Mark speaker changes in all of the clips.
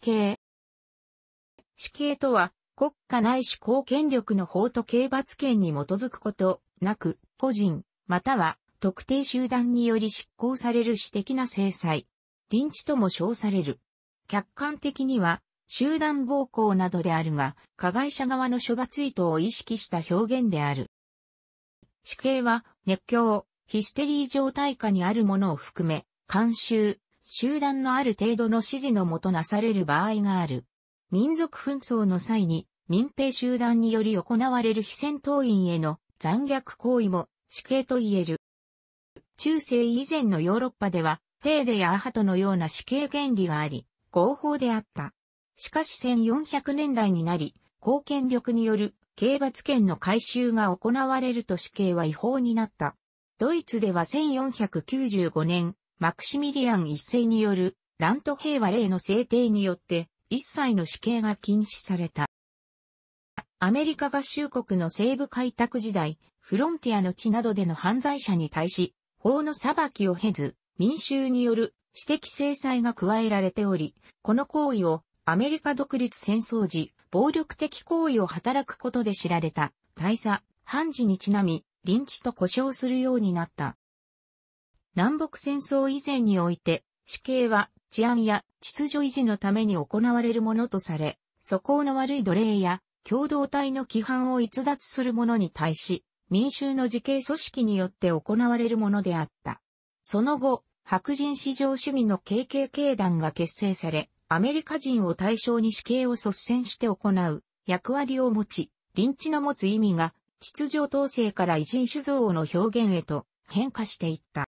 Speaker 1: 死刑。死刑とは、国家ないし公権力の法と刑罰権に基づくことなく、個人、または特定集団により執行される私的な制裁。臨時とも称される。客観的には、集団暴行などであるが、加害者側の処罰意図を意識した表現である。死刑は、熱狂、ヒステリー状態下にあるものを含め、慣習、集団のある程度の支持のもとなされる場合がある。民族紛争の際に民兵集団により行われる非戦闘員への残虐行為も死刑と言える。中世以前のヨーロッパでは、フェーデやアハトのような死刑原理があり、合法であった。しかし1400年代になり、公権力による刑罰権の回収が行われると死刑は違法になった。ドイツでは1495年、マクシミリアン一世による、ラント平和令の制定によって、一切の死刑が禁止された。アメリカ合衆国の西部開拓時代、フロンティアの地などでの犯罪者に対し、法の裁きを経ず、民衆による私的制裁が加えられており、この行為をアメリカ独立戦争時、暴力的行為を働くことで知られた、大佐、判事にちなみ、臨地と呼称するようになった。南北戦争以前において、死刑は治安や秩序維持のために行われるものとされ、素行の悪い奴隷や共同体の規範を逸脱する者に対し、民衆の自警組織によって行われるものであった。その後、白人至上主義の KKK 団が結成され、アメリカ人を対象に死刑を率先して行う役割を持ち、臨地の持つ意味が秩序統制から偉人酒像の表現へと変化していった。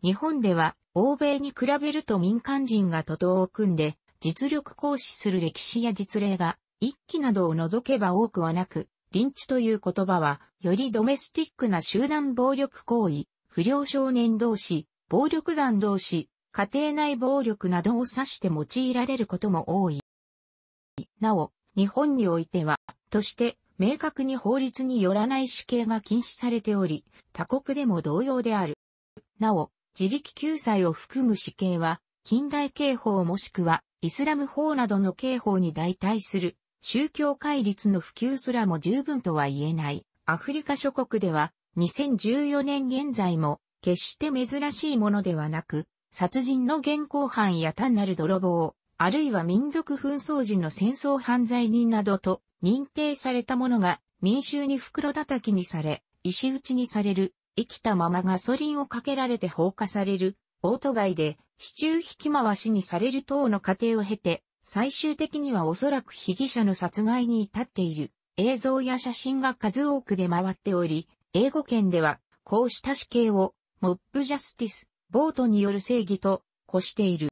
Speaker 1: 日本では欧米に比べると民間人が徒党を組んで実力行使する歴史や実例が一期などを除けば多くはなく、臨チという言葉はよりドメスティックな集団暴力行為、不良少年同士、暴力団同士、家庭内暴力などを指して用いられることも多い。なお、日本においては、として明確に法律によらない死刑が禁止されており、他国でも同様である。なお、自力救済を含む死刑は、近代刑法もしくは、イスラム法などの刑法に代替する、宗教戒律の普及すらも十分とは言えない。アフリカ諸国では、2014年現在も、決して珍しいものではなく、殺人の現行犯や単なる泥棒、あるいは民族紛争時の戦争犯罪人などと認定されたものが民衆に袋叩きにされ、石打ちにされる生きたままガソリンをかけられて放火される、オートバイで、市柱引き回しにされる等の過程を経て、最終的にはおそらく被疑者の殺害に至っている映像や写真が数多く出回っており、英語圏では、こうした死刑を、モップジャスティス、ボートによる正義と、越している。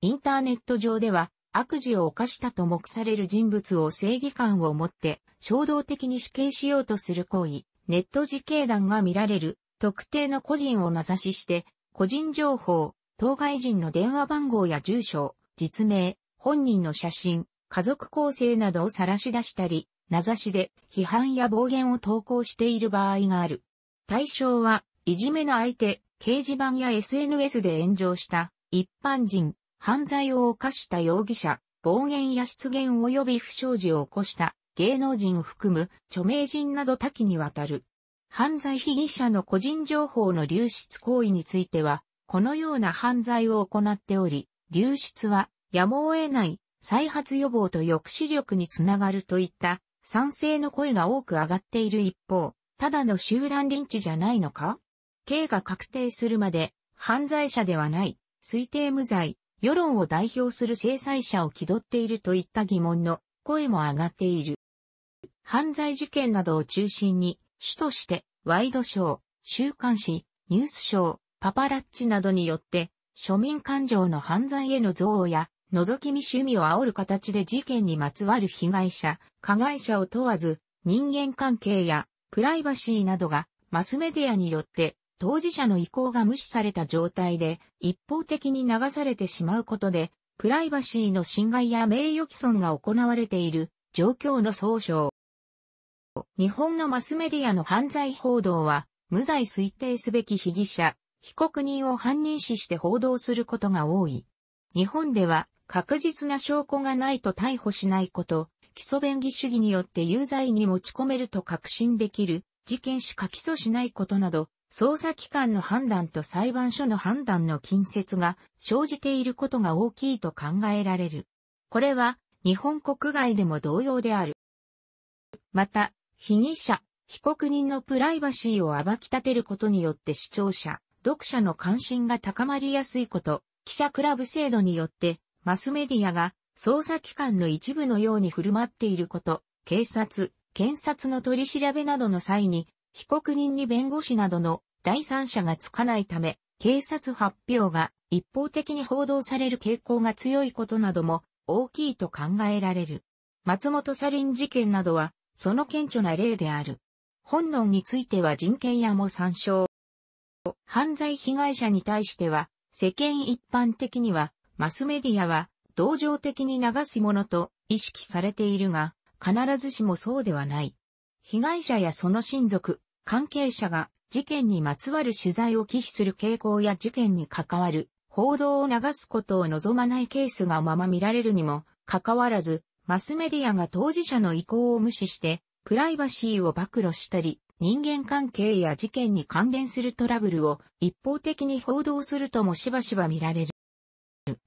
Speaker 1: インターネット上では、悪事を犯したと目される人物を正義感を持って、衝動的に死刑しようとする行為。ネット時警団が見られる、特定の個人を名指しして、個人情報、当該人の電話番号や住所、実名、本人の写真、家族構成などを晒し出したり、名指しで批判や暴言を投稿している場合がある。対象は、いじめの相手、掲示板や SNS で炎上した、一般人、犯罪を犯した容疑者、暴言や失言及び不祥事を起こした、芸能人を含む著名人など多岐にわたる。犯罪被疑者の個人情報の流出行為については、このような犯罪を行っており、流出はやむを得ない再発予防と抑止力につながるといった賛成の声が多く上がっている一方、ただの集団リンチじゃないのか刑が確定するまで犯罪者ではない、推定無罪、世論を代表する制裁者を気取っているといった疑問の声も上がっている。犯罪事件などを中心に、主としてワイドショー、週刊誌、ニュースショー、パパラッチなどによって、庶民感情の犯罪への憎悪や、覗き見趣味を煽る形で事件にまつわる被害者、加害者を問わず、人間関係やプライバシーなどがマスメディアによって当事者の意向が無視された状態で一方的に流されてしまうことで、プライバシーの侵害や名誉毀損が行われている状況の総称。日本のマスメディアの犯罪報道は、無罪推定すべき被疑者、被告人を犯人視して報道することが多い。日本では、確実な証拠がないと逮捕しないこと、基礎弁義主義によって有罪に持ち込めると確信できる、事件しか起訴しないことなど、捜査機関の判断と裁判所の判断の近接が生じていることが大きいと考えられる。これは日本国外でも同様である。また、被疑者、被告人のプライバシーを暴き立てることによって視聴者、読者の関心が高まりやすいこと、記者クラブ制度によって、マスメディアが捜査機関の一部のように振る舞っていること、警察、検察の取り調べなどの際に、被告人に弁護士などの第三者がつかないため、警察発表が一方的に報道される傾向が強いことなども大きいと考えられる。松本サリン事件などはその顕著な例である。本能については人権やも参照。犯罪被害者に対しては、世間一般的には、マスメディアは、同情的に流すものと意識されているが、必ずしもそうではない。被害者やその親族、関係者が事件にまつわる取材を忌避する傾向や事件に関わる報道を流すことを望まないケースがまま見られるにもかかわらず、マスメディアが当事者の意向を無視して、プライバシーを暴露したり、人間関係や事件に関連するトラブルを一方的に報道するともしばしば見られる。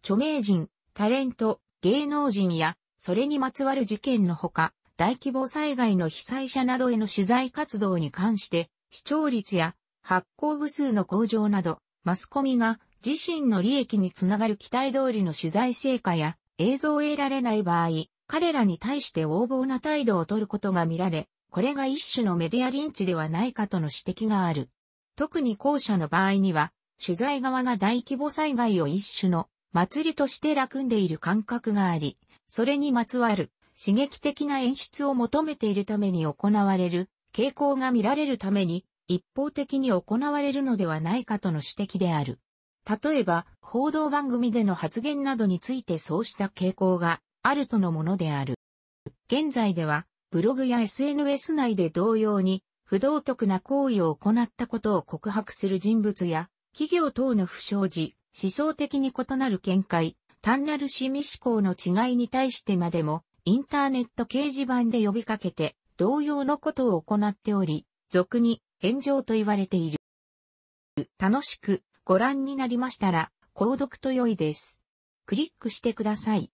Speaker 1: 著名人、タレント、芸能人や、それにまつわる事件のほか、大規模災害の被災者などへの取材活動に関して、視聴率や発行部数の向上など、マスコミが自身の利益につながる期待通りの取材成果や映像を得られない場合、彼らに対して横暴な態度をとることが見られ、これが一種のメディアリンチではないかとの指摘がある。特に後者の場合には、取材側が大規模災害を一種の祭りとして楽んでいる感覚があり、それにまつわる刺激的な演出を求めているために行われる傾向が見られるために一方的に行われるのではないかとの指摘である。例えば、報道番組での発言などについてそうした傾向があるとのものである。現在では、ブログや SNS 内で同様に、不道徳な行為を行ったことを告白する人物や、企業等の不祥事、思想的に異なる見解、単なる趣味思考の違いに対してまでも、インターネット掲示板で呼びかけて、同様のことを行っており、俗に炎上と言われている。楽しくご覧になりましたら、購読と良いです。クリックしてください。